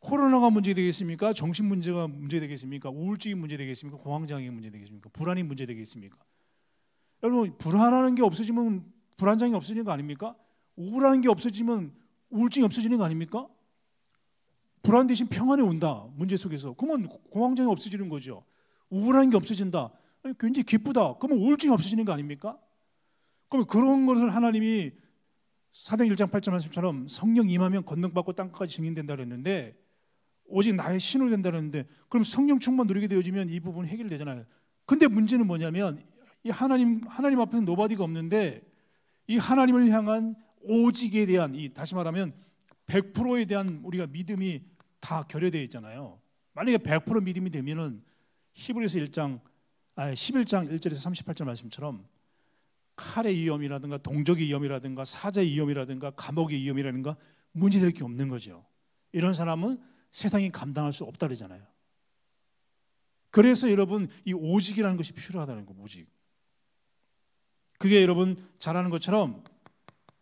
코로나가 문제 되겠습니까? 정신 문제가 문제 되겠습니까? 우울증이 문제 되겠습니까? 공황장애 문제 되겠습니까? 불안이 문제 되겠습니까? 여러분 불안하는 게 없어지면 불안장애 없어지는 거 아닙니까? 우울하게 없어지면 우울증이 없어지는 거 아닙니까? 불안 대신 평안이 온다. 문제 속에서. 그러면 공황장애 없어지는 거죠. 우울한 게 없어진다. 굉장히 기쁘다. 그러면 우울증이 없어지는 거 아닙니까? 그러면 그런 것을 하나님이 사도행 1장 8절 말씀처럼 성령 임하면 건능받고 땅까지 증인된다 그랬는데 오직 나의 신으로 된다 그랬는데 그럼 성령 충만 누리게 되어지면 이 부분 해결되잖아요. 근데 문제는 뭐냐면 이 하나님 하나님 앞에서 노바디가 없는데 이 하나님을 향한 오직에 대한 이 다시 말하면 100%에 대한 우리가 믿음이 다 결여되어 있잖아요. 만약에 100% 믿음이 되면은 히브리서 1장 아 11장 1절에서 38절 말씀처럼 칼의 위험이라든가 동족의 위험이라든가 사자의 위험이라든가 감옥의 위험이라든가 문제될 게 없는 거죠. 이런 사람은 세상이 감당할 수 없다 그러잖아요. 그래서 여러분 이 오직이라는 것이 필요하다는 거 오직. 그게 여러분 잘 아는 것처럼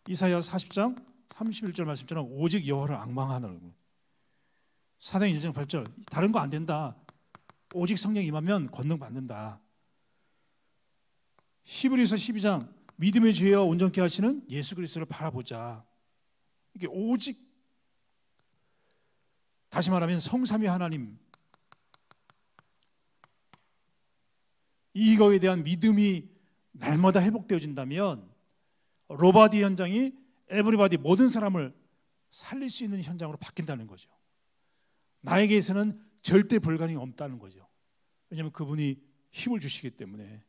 이사야 40장 31절 말씀처럼 오직 여호와를 악망하는 사도행 일장 8절 다른 거 안 된다. 오직 성령 임하면 권능 받는다. 히브리서 12장 믿음의 주여 온전케 하시는 예수 그리스도를 바라보자. 이게 오직 다시 말하면 성삼위 하나님 이거에 대한 믿음이 날마다 회복되어진다면 로바디 현장이 에브리바디 모든 사람을 살릴 수 있는 현장으로 바뀐다는 거죠. 나에게서는 절대 불가능이 없다는 거죠. 왜냐하면 그분이 힘을 주시기 때문에.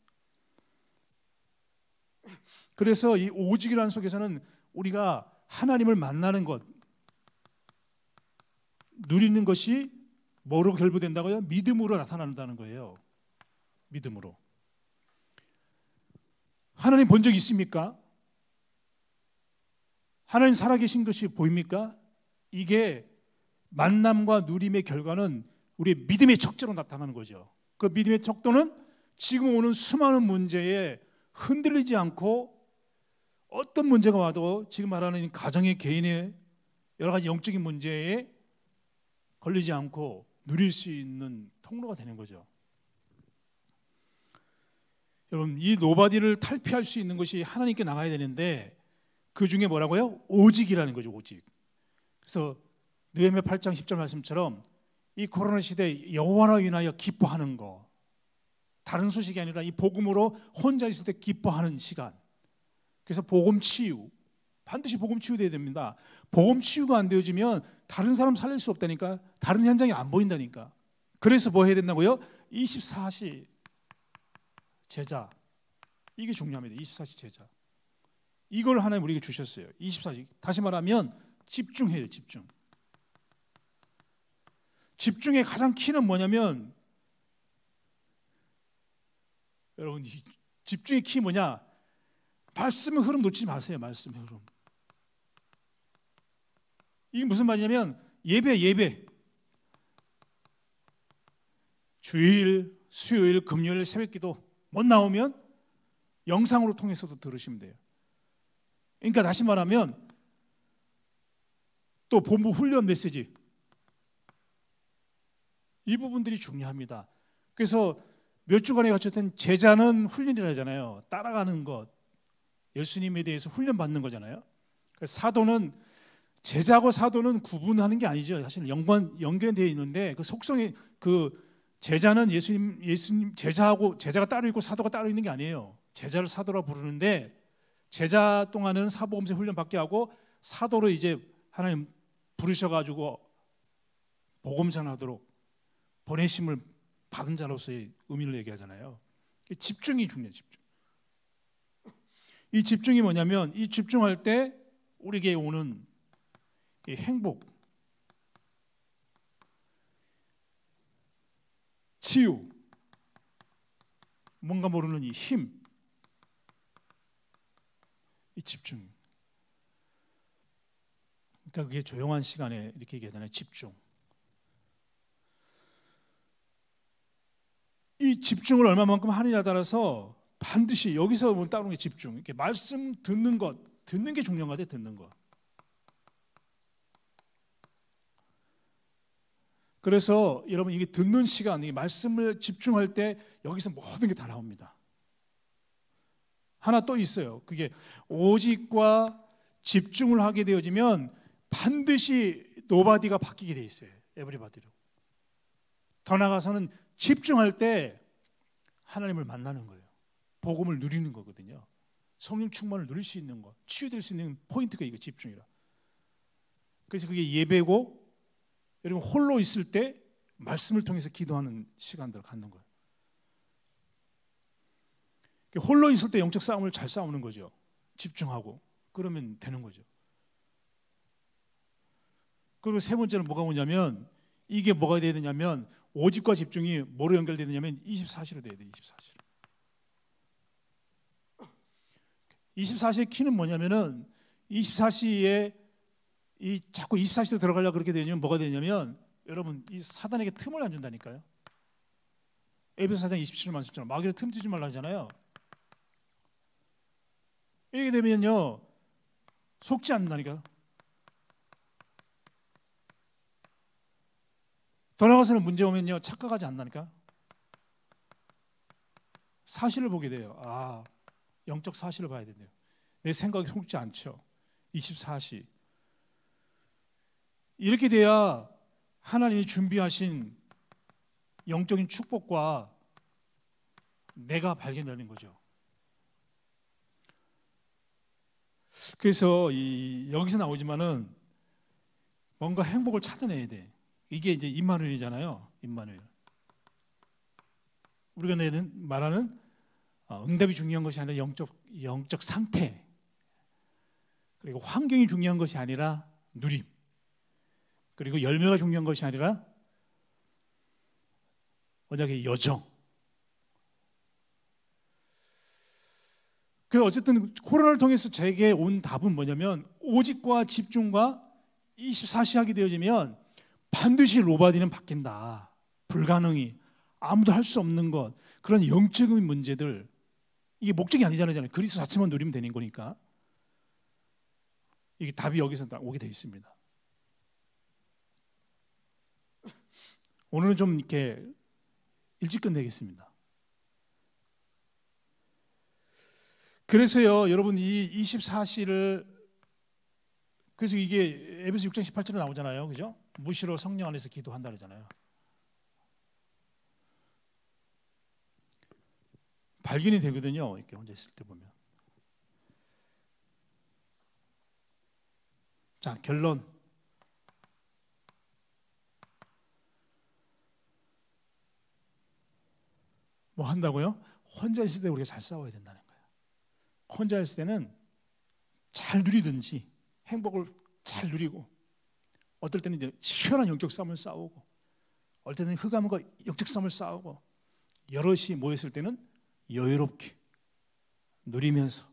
그래서 이 오직이라는 속에서는 우리가 하나님을 만나는 것, 누리는 것이 뭐로 결부된다고요? 믿음으로 나타난다는 거예요. 믿음으로. 하나님 본 적 있습니까? 하나님 살아계신 것이 보입니까? 이게 만남과 누림의 결과는 우리의 믿음의 척도로 나타나는 거죠. 그 믿음의 척도는 지금 오는 수많은 문제에 흔들리지 않고 어떤 문제가 와도 지금 말하는 가정의 개인의 여러 가지 영적인 문제에 걸리지 않고 누릴 수 있는 통로가 되는 거죠. 여러분 이 노바디를 탈피할 수 있는 것이 하나님께 나가야 되는데 그 중에 뭐라고요? 오직이라는 거죠, 오직. 그래서 느헤미 8장 10절 말씀처럼 이 코로나 시대 에 여호와로 인하여 기뻐하는 거 다른 소식이 아니라 이 복음으로 혼자 있을 때 기뻐하는 시간 그래서 복음 치유 반드시 복음 치유돼야 됩니다 복음 치유가 안 되어지면 다른 사람 살릴 수 없다니까 다른 현장이 안 보인다니까 그래서 뭐 해야 된다고요? 24시 제자 이게 중요합니다 24시 제자 이걸 하나님 우리에게 주셨어요 24시 다시 말하면 집중해요 집중 집중의 가장 키는 뭐냐면 여러분 집중의 키 뭐냐? 말씀의 흐름 놓치지 마세요. 말씀의 흐름. 이게 무슨 말이냐면 예배 예배. 주일, 수요일, 금요일 새벽기도 못 나오면 영상으로 통해서도 들으시면 돼요. 그러니까 다시 말하면 또 본부 훈련 메시지 이 부분들이 중요합니다. 그래서 몇 주간에 걸쳤던 제자는 훈련이라 하잖아요. 따라가는 것. 예수님에 대해서 훈련받는 거잖아요. 그 사도는 제자고 사도는 구분하는 게 아니죠. 사실 연관 연결되어 있는데 그 속성이 그 제자는 예수님 예수님 제자하고 제자가 따로 있고 사도가 따로 있는 게 아니에요. 제자를 사도라 부르는데 제자 동안은 사복음세 훈련 받게 하고 사도로 이제 하나님 부르셔 가지고 복음전하도록 보내심을 받은 자로서의 의미를 얘기하잖아요. 집중이 중요해 집중. 이 집중이 뭐냐면 이 집중할 때 우리에게 오는 행복, 치유, 뭔가 모르는 이 힘, 이 집중. 그러니까 그게 조용한 시간에 이렇게 얘기하잖아요. 집중. 이 집중을 얼마만큼 하느냐에 따라서 반드시 여기서 보면 따로 게 집중. 이렇게 말씀 듣는 것, 듣는 게 중요한 것 같아요. 듣는 것. 그래서 여러분 이게 듣는 시간, 이 말씀을 집중할 때 여기서 모든 게 다 나옵니다. 하나 또 있어요. 그게 오직과 집중을 하게 되어지면 반드시 노바디가 바뀌게 돼 있어요. 에브리바디로. 더 나가서는 집중할 때 하나님을 만나는 거예요. 복음을 누리는 거거든요. 성령 충만을 누릴 수 있는 거, 치유될 수 있는 포인트가 이거 집중이라. 그래서 그게 예배고 여러분 홀로 있을 때 말씀을 통해서 기도하는 시간들을 갖는 거예요. 그러니까 홀로 있을 때 영적 싸움을 잘 싸우는 거죠. 집중하고 그러면 되는 거죠. 그리고 세 번째는 뭐가 뭐냐면 이게 뭐가 되느냐면 오직과 집중이 뭐로 연결되느냐면 24시로 돼야 돼. 24시로. 24시의 키는 뭐냐면은 24시에 이 자꾸 24시로 들어가려 그렇게 되면 뭐가 되냐면 여러분 이 사단에게 틈을 안 준다니까요. 에베소 사장 27절 말씀처럼 마귀를 틈주지 말라 하잖아요. 이렇게 되면요 속지 않는다니까 돌아가서는 문제 오면요 착각하지 않나니까 사실을 보게 돼요. 아 영적 사실을 봐야 되네요. 내 생각이 속지 않죠. 24시 이렇게 돼야 하나님이 준비하신 영적인 축복과 내가 발견되는 거죠. 그래서 이 여기서 나오지만은 뭔가 행복을 찾아내야 돼. 이게 이제 임마누엘이잖아요. 임마누엘. 우리가 내는 말하는 어, 응답이 중요한 것이 아니라 영적 영적 상태 그리고 환경이 중요한 것이 아니라 누림 그리고 열매가 중요한 것이 아니라 언약의 여정 그 어쨌든 코로나를 통해서 제게 온 답은 뭐냐면 오직과 집중과 24시하게 되어지면 반드시 로바디는 바뀐다. 불가능이 아무도 할 수 없는 것 그런 영적인 문제들 이게 목적이 아니잖아요. 그리스도 자체만 누리면 되는 거니까 이게 답이 여기서 오게 되어 있습니다. 오늘은 좀 이렇게 일찍 끝내겠습니다. 그래서요, 여러분 이 24시를 그래서 이게 에베소 6장 18절에 나오잖아요. 그죠? 무시로 성령 안에서 기도한다 그러잖아요. 발견이 되거든요. 이렇게 혼자 있을 때 보면. 자, 결론. 뭐 한다고요? 혼자 있을 때 우리가 잘 싸워야 된다는 거예요. 혼자 있을 때는 잘 누리든지 행복을 잘 누리고 어떨 때는 이제 시원한 영적 싸움을 싸우고 어떨 때는 흑암과 영적 싸움을 싸우고 여럿이 모였을 때는 여유롭게 누리면서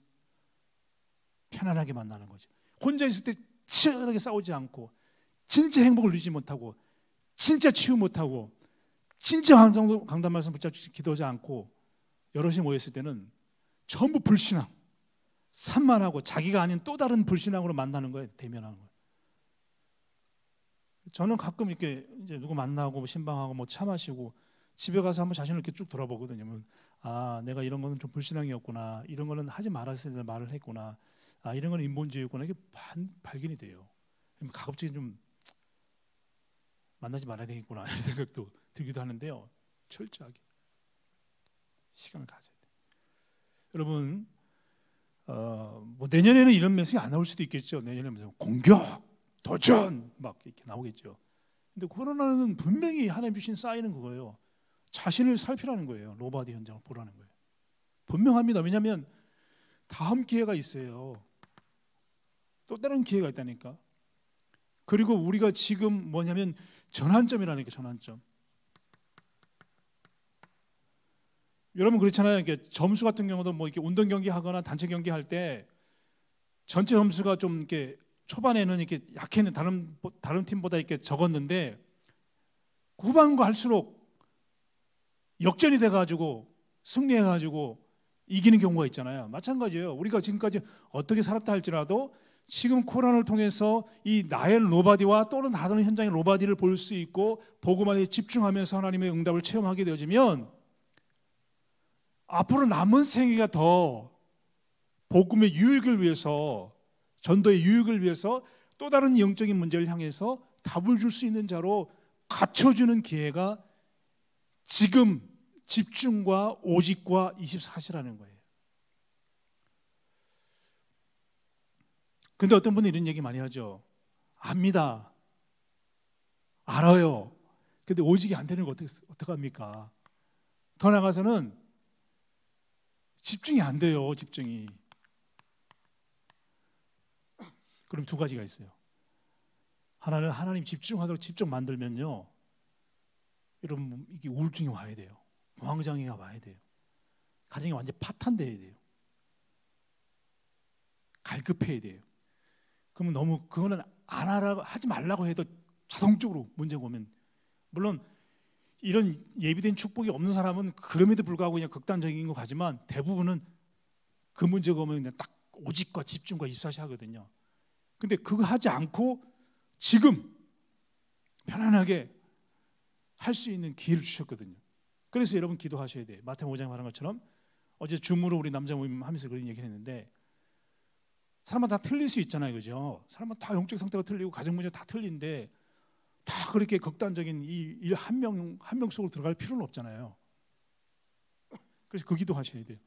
편안하게 만나는 거죠. 혼자 있을 때 치열하게 싸우지 않고 진짜 행복을 누리지 못하고 진짜 치유 못하고 진짜 강도 강단 말씀 붙잡지 기도하지 않고 여럿이 모였을 때는 전부 불신앙 산만하고 자기가 아닌 또 다른 불신앙으로 만나는 거예요. 대면하는 거예요. 저는 가끔 이렇게 이제 누구 만나고 뭐 신방하고 뭐차 마시고 집에 가서 한번 자신을 이렇게 쭉 돌아보거든요. 뭐, 아, 내가 이런 거는 좀 불신앙이었구나. 이런 거는 하지 말았어야 될 말을 했구나. 아, 이런 건 인본주의였구나. 이게 반, 발견이 돼요. 가급적이 좀 만나지 말아야 되겠구나 이런 생각도 들기도 하는데요. 철저하게 시간을 가져야 돼. 여러분, 어, 뭐 내년에는 이런 메시지 안 나올 수도 있겠죠. 내년에는 공격 도전 막 이렇게 나오겠죠. 근데 코로나는 분명히 하나님 주신 쌓이는 그거예요. 자신을 살피라는 거예요. 로바디 현장을 보라는 거예요. 분명합니다. 왜냐하면 다음 기회가 있어요. 또 다른 기회가 있다니까. 그리고 우리가 지금 뭐냐면 전환점이라는 게 전환점. 여러분 그렇잖아요. 이렇게 점수 같은 경우도 뭐 이렇게 운동 경기 하거나 단체 경기 할 때 전체 점수가 좀 이렇게 초반에는 이렇게 약했는 다른 다른 팀보다 이렇게 적었는데 후반과 할수록 역전이 돼가지고 승리해가지고 이기는 경우가 있잖아요. 마찬가지예요. 우리가 지금까지 어떻게 살았다 할지라도 지금 코란을 통해서 이 나의 로바디와 또는 다른 현장의 로바디를 볼 수 있고 보고만에 집중하면서 하나님의 응답을 체험하게 되어지면 앞으로 남은 생애가 더 복음의 유익을 위해서 전도의 유익을 위해서 또 다른 영적인 문제를 향해서 답을 줄 수 있는 자로 갖춰주는 기회가 지금 집중과 오직과 24시라는 거예요. 근데 어떤 분은 이런 얘기 많이 하죠. 압니다. 알아요. 근데 오직이 안 되는 거 어떻게, 어떡합니까? 더 나가서는 집중이 안 돼요, 집중이. 그럼 두 가지가 있어요. 하나는 하나님 집중하도록 직접 만들면요. 이런 이게 우울증이 와야 돼요. 공장애가 와야 돼요. 가정이 완전 파탄돼야 돼요. 갈급해야 돼요. 그러면 너무 그거는 안 하라고 하지 말라고 해도 자동적으로 문제가 오면 물론 이런 예비된 축복이 없는 사람은 그럼에도 불구하고 그냥 극단적인 거 가지만 대부분은 그 문제가 오면 그냥 딱 오직과 집중과 입사시 하거든요. 근데 그거 하지 않고 지금 편안하게 할 수 있는 기회를 주셨거든요. 그래서 여러분 기도하셔야 돼요. 마태 복음 5장 말한 것처럼 어제 줌으로 우리 남자 모임 하면서 그런 얘기를 했는데 사람마다 다 틀릴 수 있잖아요. 그죠? 사람마다 다 영적 상태가 틀리고 가정 문제 다 틀린데 다 그렇게 극단적인 이일한명 한 명 속으로 들어갈 필요는 없잖아요. 그래서 그 기도 하셔야 돼요.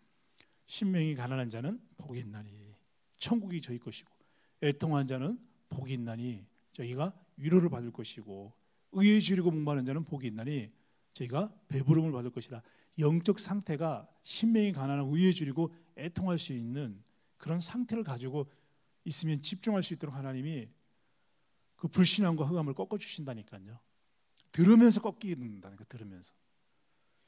신명이 가난한 자는 복이 있나니 천국이 저희 것이고 애통한 자는 복이 있나니 저희가 위로를 받을 것이고 의에 주리고 목마른 자는 복이 있나니 저희가 배부름을 받을 것이라 영적 상태가 신명이 가난하고 의에 주리고 애통할 수 있는 그런 상태를 가지고 있으면 집중할 수 있도록 하나님이 그 불신함과 허감을 꺾어 주신다니까요. 들으면서 꺾이는다니까 들으면서.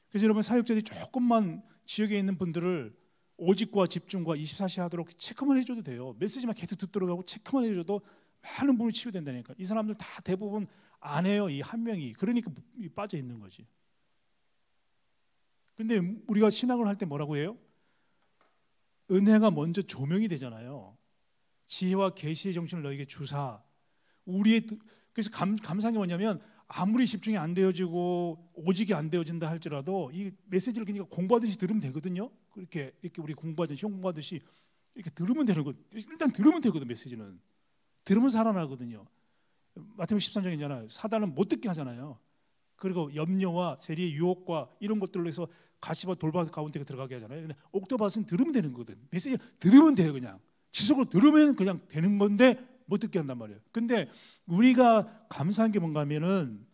그래서 여러분 사역자들이 조금만 지역에 있는 분들을 오직과 집중과 24시 하도록 체크만 해줘도 돼요. 메시지만 계속 듣도록 하고 체크만 해줘도 많은 분이 치유된다니까. 이 사람들 다 대부분 안 해요. 이 한 명이. 그러니까 빠져 있는 거지. 근데 우리가 신앙을 할 때 뭐라고 해요? 은혜가 먼저 조명이 되잖아요. 지혜와 계시의 정신을 너에게 주사. 우리의 그래서 감, 감상이 뭐냐면 아무리 집중이 안 되어지고 오직이 안 되어진다 할지라도 이 메시지를 그러니까 공부하듯이 들으면 되거든요. 그렇게 이렇게 우리 공부하듯이 시험 공부하듯이 이렇게 들으면 되는 거 일단 들으면 되거든 메시지는 들으면 살아나거든요. 마태복음 13장 이잖아요 사단은 못 듣게 하잖아요. 그리고 염려와 세리의 유혹과 이런 것들로 해서 가시밭 돌밭 가운데 들어가게 하잖아요. 근데 옥토밭은 들으면 되는 거든. 메시지 들으면 돼요, 그냥. 지속으로 들으면 그냥 되는 건데 못 듣게 한단 말이에요. 근데 우리가 감사한 게 뭔가 하면은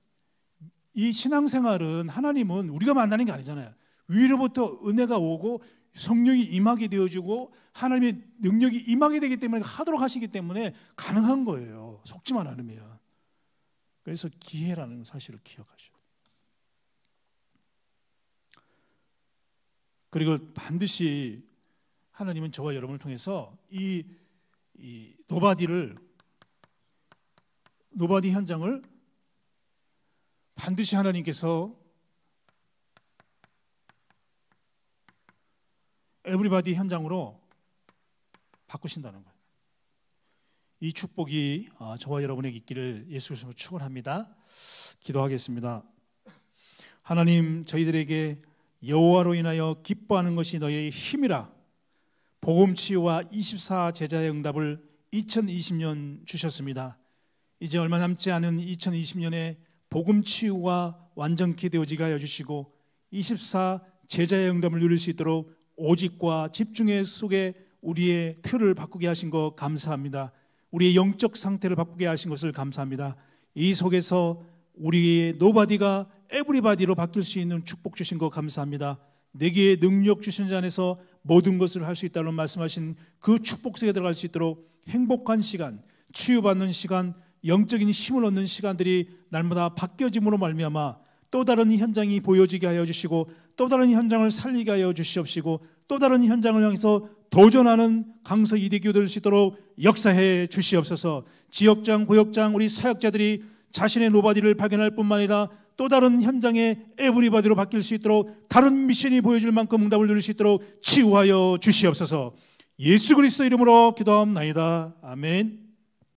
이 신앙생활은 하나님은 우리가 만나는 게 아니잖아요. 위로부터 은혜가 오고 성령이 임하게 되어지고 하나님의 능력이 임하게 되기 때문에 하도록 하시기 때문에 가능한 거예요. 속지만 않으면. 그래서 기회라는 사실을 기억하셔야 돼 그리고 반드시 하나님은 저와 여러분을 통해서 이, 이 노바디를 노바디 현장을 반드시 하나님께서 에브리바디 현장으로 바꾸신다는 거예요. 이 축복이 아, 저와 여러분에게 있기를 예수 그리로 축원합니다. 기도하겠습니다. 하나님 저희들에게 여호와로 인하여 기뻐하는 것이 너의 힘이라 복음 치유와 24 제자의 응답을 2020년 주셨습니다. 이제 얼마 남지 않은 2020년에 복음 치유와 완전케 되어지게 하여 주시고 24 제자의 응답을 누릴 수 있도록 오직과 집중의 속에 우리의 틀을 바꾸게 하신 것 감사합니다. 우리의 영적 상태를 바꾸게 하신 것을 감사합니다. 이 속에서 우리의 노바디가 에브리바디로 바뀔 수 있는 축복 주신 것 감사합니다. 내게 능력 주신 자 안에서 모든 것을 할 수 있다는 말씀하신 그 축복 속에 들어갈 수 있도록 행복한 시간, 치유받는 시간, 영적인 힘을 얻는 시간들이 날마다 바뀌어짐으로 말미암아 또 다른 현장이 보여지게 하여 주시고 또 다른 현장을 살리게 하여 주시옵시고 또 다른 현장을 향해서 도전하는 강서 이대교 될 수 있도록 역사해 주시옵소서 지역장 구역장 우리 사역자들이 자신의 노바디를 발견할 뿐만 아니라 또 다른 현장의 에브리바디로 바뀔 수 있도록 다른 미션이 보여줄 만큼 응답을 누릴 수 있도록 치유하여 주시옵소서 예수 그리스도 이름으로 기도합나다 아멘